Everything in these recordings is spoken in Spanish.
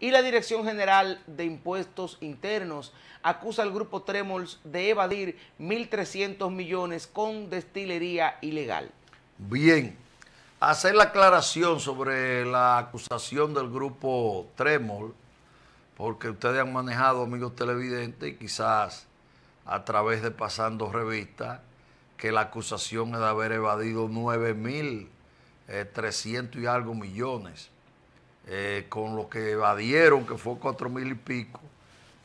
y la Dirección General de Impuestos Internos acusa al grupo Tremols de evadir 1.300 millones con destilería ilegal. Bien, hacer la aclaración sobre la acusación del grupo Tremol, porque ustedes han manejado, amigos televidentes, quizás a través de Pasando Revista, que la acusación es de haber evadido 9.300 eh, y algo millones. Eh, con lo que evadieron, que fue cuatro mil y pico,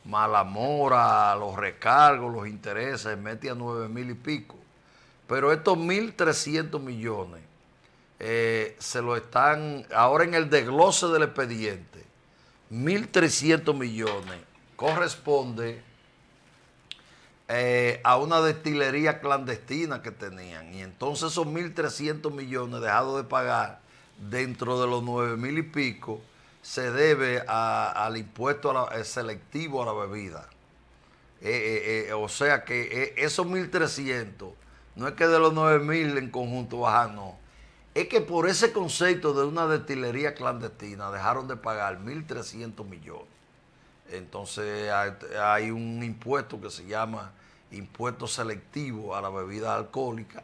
mora, los recargos, los intereses, mete a nueve mil y pico. Pero estos 1.300 millones eh, se lo están, ahora en el desglose del expediente, 1.300 millones corresponde eh, a una destilería clandestina que tenían. Y entonces esos 1.300 millones dejados de pagar dentro de los nueve mil y pico, se debe al impuesto eh, selectivo a la bebida. Eh, eh, o sea que esos 1.300, no es que de los mil en conjunto bajan, no. Es que por ese concepto de una destilería clandestina dejaron de pagar 1.300 millones. Entonces hay un impuesto que se llama impuesto selectivo a la bebida alcohólica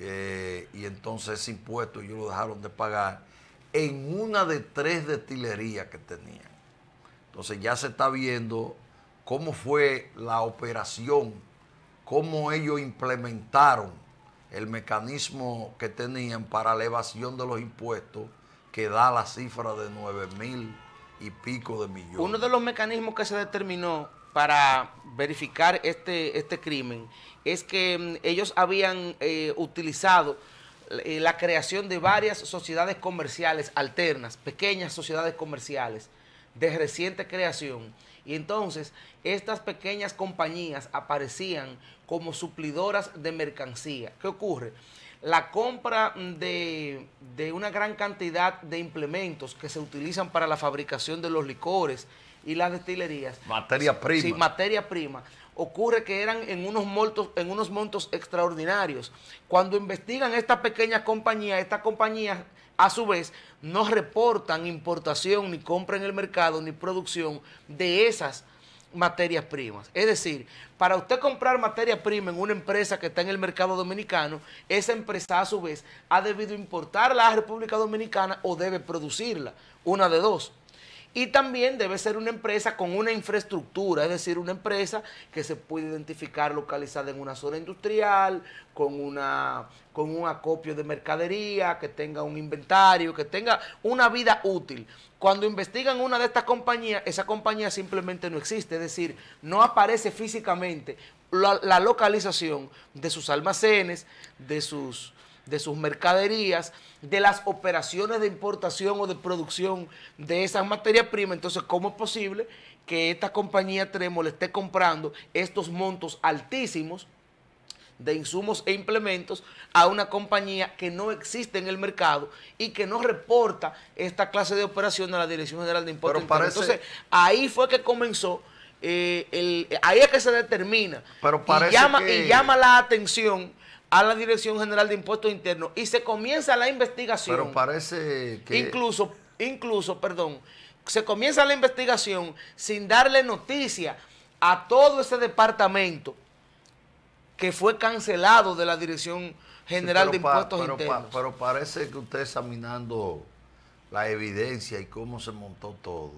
eh, y entonces ese impuesto ellos lo dejaron de pagar en una de tres destilerías que tenían. Entonces ya se está viendo cómo fue la operación, cómo ellos implementaron el mecanismo que tenían para la evasión de los impuestos que da la cifra de 9 mil y pico de millones. Uno de los mecanismos que se determinó para verificar este, este crimen es que mm, ellos habían eh, utilizado eh, la creación de varias sociedades comerciales alternas, pequeñas sociedades comerciales de reciente creación. Y entonces estas pequeñas compañías aparecían como suplidoras de mercancía. ¿Qué ocurre? La compra de, de una gran cantidad de implementos que se utilizan para la fabricación de los licores, y las destilerías. Materia prima. Sí, materia prima. Ocurre que eran en unos, montos, en unos montos extraordinarios. Cuando investigan estas pequeñas compañías, estas compañías a su vez no reportan importación ni compra en el mercado ni producción de esas materias primas. Es decir, para usted comprar materia prima en una empresa que está en el mercado dominicano, esa empresa a su vez ha debido importarla a la República Dominicana o debe producirla, una de dos. Y también debe ser una empresa con una infraestructura, es decir, una empresa que se puede identificar localizada en una zona industrial, con, una, con un acopio de mercadería, que tenga un inventario, que tenga una vida útil. Cuando investigan una de estas compañías, esa compañía simplemente no existe, es decir, no aparece físicamente la, la localización de sus almacenes, de sus de sus mercaderías, de las operaciones de importación o de producción de esas materias primas. Entonces, ¿cómo es posible que esta compañía le esté comprando estos montos altísimos de insumos e implementos a una compañía que no existe en el mercado y que no reporta esta clase de operación a la Dirección General de Impuestos. Entonces, ahí fue que comenzó, eh, el, ahí es que se determina llama, y llama la atención a la Dirección General de Impuestos Internos y se comienza la investigación. Pero parece que... Incluso, incluso, perdón, se comienza la investigación sin darle noticia a todo ese departamento que fue cancelado de la Dirección General de Impuestos Internos. pero parece que usted examinando la evidencia y cómo se montó todo,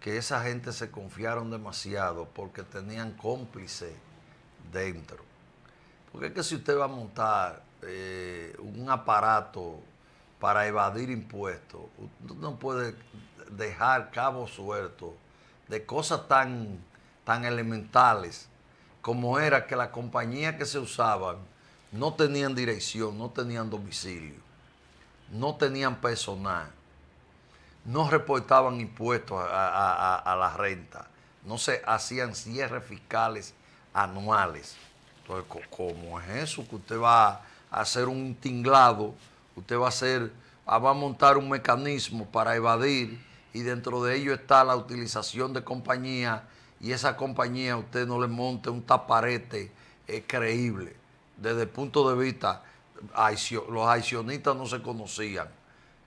que esa gente se confiaron demasiado porque tenían cómplices dentro. Porque es que si usted va a montar eh, un aparato para evadir impuestos, usted no puede dejar cabo suelto de cosas tan, tan elementales como era que las compañías que se usaban no tenían dirección, no tenían domicilio, no tenían personal, no reportaban impuestos a la renta, no se hacían cierres fiscales anuales. Entonces, ¿cómo es eso? Que usted va a hacer un tinglado, usted va a hacer, ah, va a montar un mecanismo para evadir y dentro de ello está la utilización de compañía y esa compañía usted no le monte un taparete creíble. Desde el punto de vista, los accionistas no se conocían,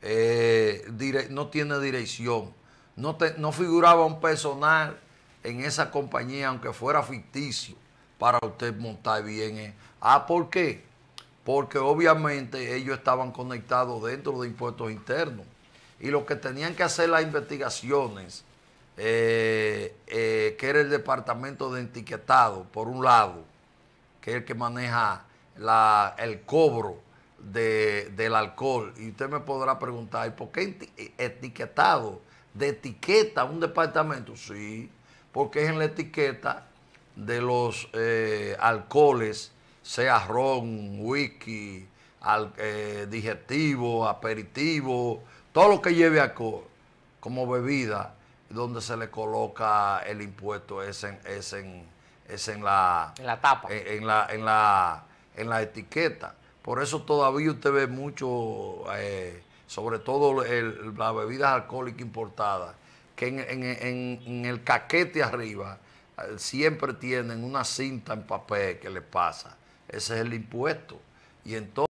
eh, no tiene dirección, no, no figuraba un personal en esa compañía, aunque fuera ficticio para usted montar bien. Eh. Ah, ¿por qué? Porque obviamente ellos estaban conectados dentro de impuestos internos. Y los que tenían que hacer las investigaciones, eh, eh, que era el departamento de etiquetado, por un lado, que es el que maneja el cobro del alcohol. Y usted me podrá preguntar, ¿por qué etiquetado? ¿De etiqueta un departamento? Sí, porque es en la etiqueta de los eh, alcoholes, sea ron, whisky, eh, digestivo, aperitivo, todo lo que lleve alcohol como bebida, donde se le coloca el impuesto es en, en, la, en la tapa. En, la, en, la, en la etiqueta. Por eso todavía usted ve mucho, eh, sobre todo las bebidas alcohólicas importadas, que en, en el caquete arriba siempre tienen una cinta en papel que le pasa. Ese es el impuesto. Y entonces